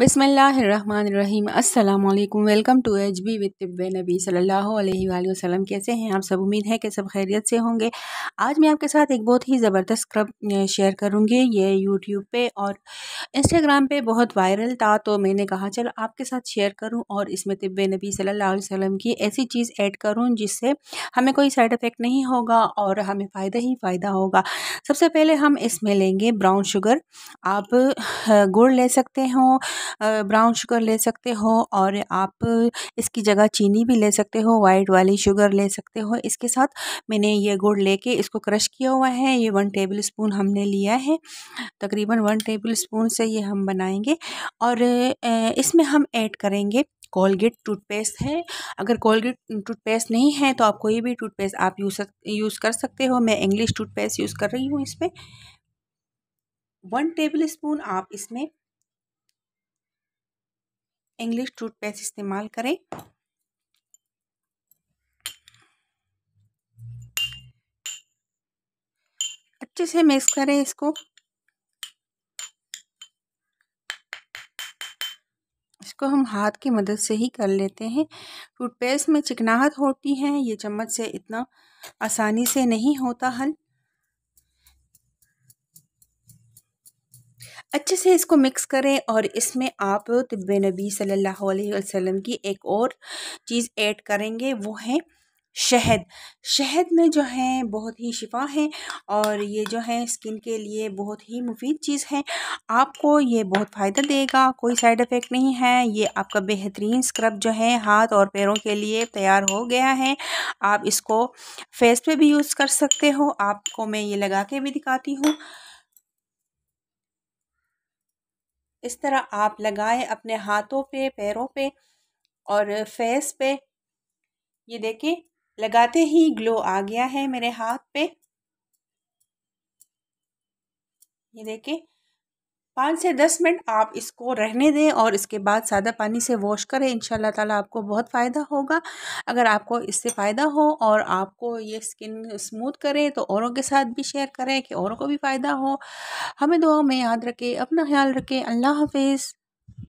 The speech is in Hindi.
बिसमीम अल्लाम welcome to H B with तिब नबी सल्लल्लाहु अलैहि वसल्लम कैसे हैं आप सब उम्मीद है कि सब खैरियत से होंगे आज मैं आपके साथ एक बहुत ही ज़बरदस्त क्रब शेयर करूँगी ये यूट्यूब पे और इंस्टाग्राम पे बहुत वायरल था तो मैंने कहा चलो आपके साथ शेयर करूँ और इसमें तिब नबी सल्ला वसम की ऐसी चीज़ ऐड करूँ जिससे हमें कोई साइड इफ़ेक्ट नहीं होगा और हमें फ़ायदा ही फ़ायदा होगा सबसे पहले हम इसमें लेंगे ब्राउन शुगर आप गुड़ ले सकते हो ब्राउन शुगर ले सकते हो और आप इसकी जगह चीनी भी ले सकते हो वाइट वाली शुगर ले सकते हो इसके साथ मैंने ये गुड़ लेके इसको क्रश किया हुआ है ये वन टेबल स्पून हमने लिया है तकरीबन वन टेबल स्पून से ये हम बनाएंगे और इसमें हम ऐड करेंगे कोलगेट टूथपेस्ट है अगर कोलगेट टूथपेस्ट नहीं है तो आप कोई भी टूथपेस्ट आप यूज़ यूज़ कर सकते हो मैं इंग्लिश टूथपेस्ट यूज़ कर रही हूँ इसमें वन टेबल स्पून आप इसमें इंग्लिश टूथपेस्ट इस्तेमाल करें अच्छे से मिक्स करें इसको इसको हम हाथ की मदद से ही कर लेते हैं टूथपेस्ट में चिकनाहट होती है ये चम्मच से इतना आसानी से नहीं होता हल अच्छे से इसको मिक्स करें और इसमें आप तब नबी सल्लल्लाहु अलैहि वसल्लम की एक और चीज़ ऐड करेंगे वो है शहद शहद में जो है बहुत ही शिफा है और ये जो है स्किन के लिए बहुत ही मुफीद चीज़ है आपको ये बहुत फ़ायदा देगा कोई साइड इफ़ेक्ट नहीं है ये आपका बेहतरीन स्क्रब जो है हाथ और पैरों के लिए तैयार हो गया है आप इसको फेस पे भी यूज़ कर सकते हो आपको मैं ये लगा के भी दिखाती हूँ इस तरह आप लगाएं अपने हाथों पे पैरों पे और फेस पे ये देखें लगाते ही ग्लो आ गया है मेरे हाथ पे ये देखें पाँच से दस मिनट आप इसको रहने दें और इसके बाद सादा पानी से वॉश करें इन ताला आपको बहुत फ़ायदा होगा अगर आपको इससे फ़ायदा हो और आपको ये स्किन स्मूथ करें तो औरों के साथ भी शेयर करें कि औरों को भी फ़ायदा हो हमें दुआ में याद रखें अपना ख्याल रखें अल्लाह हाफिज़